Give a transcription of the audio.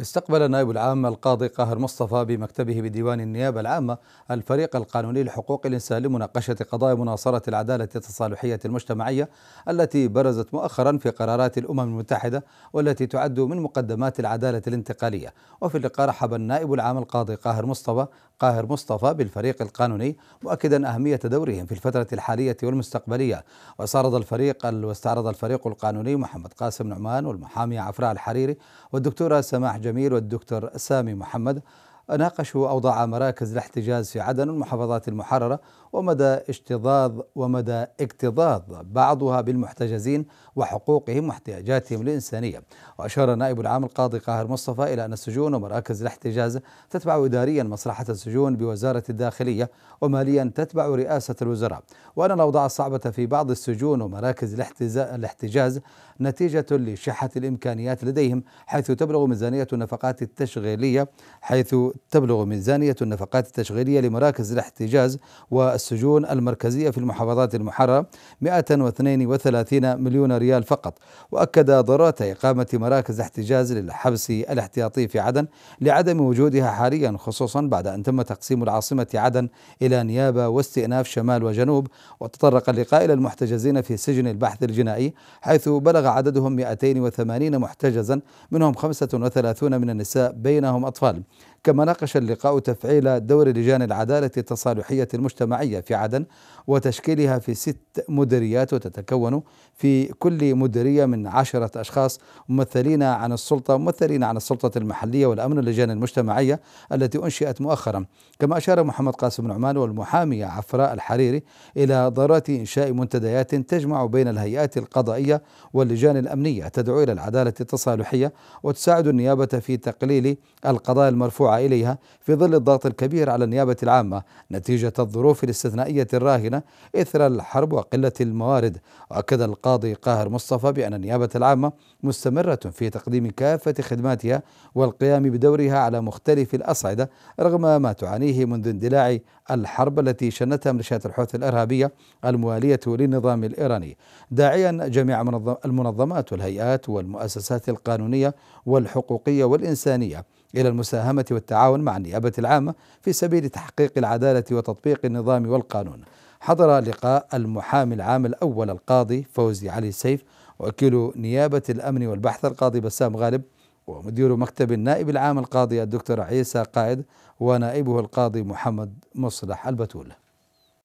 استقبل النائب العام القاضي قاهر مصطفى بمكتبه بديوان النيابة العامة الفريق القانوني لحقوق الإنسان لمناقشة قضايا مناصرة العدالة التصالحية المجتمعية التي برزت مؤخرا في قرارات الأمم المتحدة والتي تعد من مقدمات العدالة الانتقالية وفي اللقاء رحب النائب العام القاضي قاهر مصطفى قاهر مصطفى بالفريق القانوني مؤكدا أهمية دورهم في الفترة الحالية والمستقبلية واستعرض الفريق واستعرض الفريق القانوني محمد قاسم نعمان والمحامي عفراء الحريري والدكتورة سماح جميل والدكتور سامي محمد ناقشوا أوضاع مراكز الاحتجاز في عدن والمحافظات المحررة ومدى اشتضاض ومدى اكتظاظ بعضها بالمحتجزين وحقوقهم واحتياجاتهم الإنسانية وأشار نائب العام القاضي قاهر مصطفى إلى أن السجون ومراكز الاحتجاز تتبع إداريا مصلحة السجون بوزارة الداخلية وماليا تتبع رئاسة الوزراء وأن الأوضاع الصعبة في بعض السجون ومراكز الاحتجاز نتيجة لشحة الإمكانيات لديهم حيث تبلغ ميزانية النفقات التشغيلية حيث تبلغ ميزانية النفقات التشغيلية لمراكز الاحتجاز والسجون المركزية في المحافظات المحررة 132 مليون ريال فقط وأكد ضرورة إقامة مراكز احتجاز للحبس الاحتياطي في عدن لعدم وجودها حاليا خصوصا بعد أن تم تقسيم العاصمة عدن إلى نيابة واستئناف شمال وجنوب وتطرق اللقاء إلى المحتجزين في سجن البحث الجنائي حيث بلغ عددهم 280 محتجزا منهم 35 من النساء بينهم أطفال كما ناقش اللقاء تفعيل دور لجان العدالة التصالحية المجتمعية في عدن وتشكيلها في ست مديريات وتتكون في كل مديرية من عشرة أشخاص ممثلين عن السلطة ممثلين عن السلطة المحلية والأمن اللجان المجتمعية التي أنشئت مؤخرا كما أشار محمد قاسم نعمان والمحامية عفراء الحريري إلى ضرورة إنشاء منتديات تجمع بين الهيئات القضائية واللجان الأمنية تدعو إلى العدالة التصالحية وتساعد النيابة في تقليل القضايا المرفوعة إليها في ظل الضغط الكبير على النيابة العامة نتيجة الظروف الاستثنائية الراهنة إثر الحرب وقلة الموارد وأكد القاضي قاهر مصطفى بأن النيابة العامة مستمرة في تقديم كافة خدماتها والقيام بدورها على مختلف الأصعدة رغم ما تعانيه منذ اندلاع الحرب التي شنتها ميليشيات الحوثي الإرهابية الموالية للنظام الإيراني داعيا جميع المنظمات والهيئات والمؤسسات القانونية والحقوقية والإنسانية إلى المساهمة التعاون مع النيابة العامة في سبيل تحقيق العدالة وتطبيق النظام والقانون حضر لقاء المحامي العام الأول القاضي فوزي علي سيف وكيل نيابة الأمن والبحث القاضي بسام غالب ومدير مكتب النائب العام القاضي الدكتور عيسى قائد ونائبه القاضي محمد مصلح البتول